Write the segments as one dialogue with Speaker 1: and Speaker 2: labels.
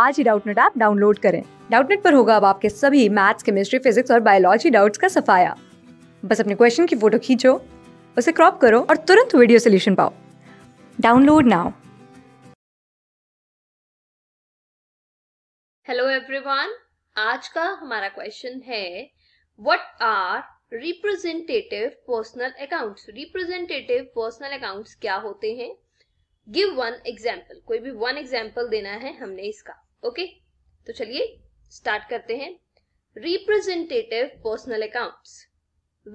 Speaker 1: आज ही Doubtnut app download करें डाउटनेट पर होगा अब आपके सभी मैथ्स केमिस्ट्री फिजिक्स और बायोलॉजी डाउट्स का सफाया बस अपने क्वेश्चन की फोटो खींचो उसे क्रॉप करो और तुरंत वीडियो सोल्यूशन पाओ डाउनलोड नाउ
Speaker 2: हेलो एवरीवन आज का हमारा क्वेश्चन है what are representative personal accounts representative personal accounts क्या होते हैं गिव वन एग्जांपल कोई भी वन एग्जांपल देना है हमने इसका ओके तो चलिए स्टार्ट करते हैं representative personal accounts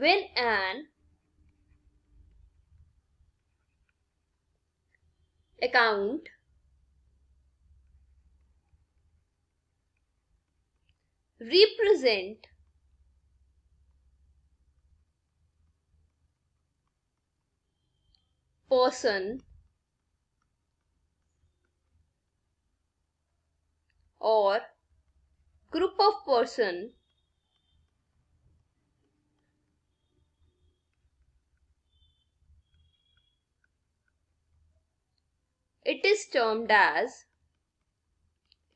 Speaker 2: when an account represent person or group of person it is termed as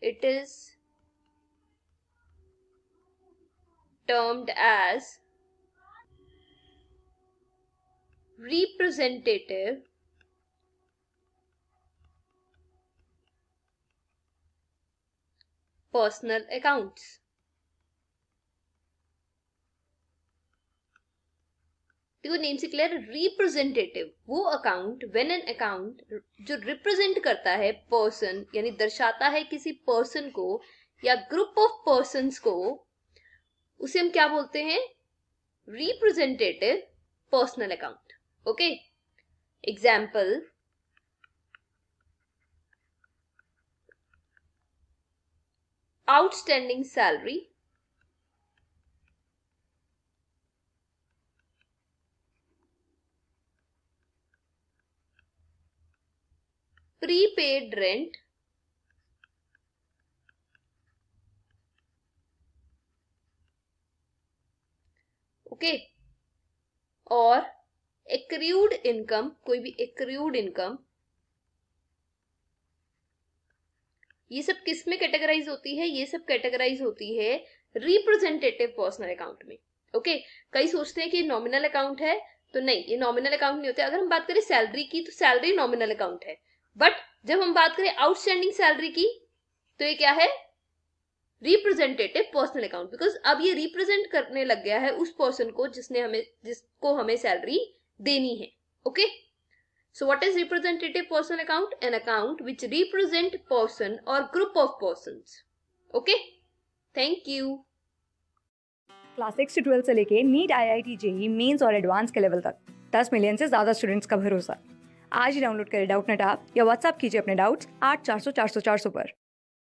Speaker 2: it is termed as representative personal accounts देखो नेम से क्लियर रिप्रेजेंटेटिव वो अकाउंट व्हेन एन अकाउंट जो represent करता है person यानी दर्शाता है किसी पर्सन को या ग्रुप ऑफ पर्सन को उसे हम क्या बोलते हैं representative personal account okay example outstanding salary prepaid rent okay. or accrued income koi bhi accrued income ये सब किस में कैटेगराइज होती है ये सब कैटेगराइज होती है रिप्रेजेंटेटिव पर्सनल अकाउंट में ओके okay? कई सोचते हैं कि नॉमिनल अकाउंट है तो नहीं ये नॉमिनल अकाउंट नहीं होते अगर हम बात करें सैलरी की तो सैलरी नॉमिनल अकाउंट है बट जब हम बात करें आउटस्टैंडिंग सैलरी की तो ये क्या है रिप्रेजेंटेटिव पर्सनल अकाउंट बिकॉज अब ये रिप्रेजेंट करने लग गया है उस पर्सन को जिसने हमें जिसको हमें सैलरी देनी है okay okay? So what is representative personal account? An account which represent person or group of persons. Okay? Thank you. Class six से ट्वेल्थ
Speaker 1: से लेके NEET I I T JEE mains और एडवांस के level तक दस million से ज़्यादा students का भरोसा आज ही डाउनलोड करें डाउट नेट आप या व्हाट्सअप कीजिए अपने डाउट्स आठ चार सौ चार सौ चार सौ पर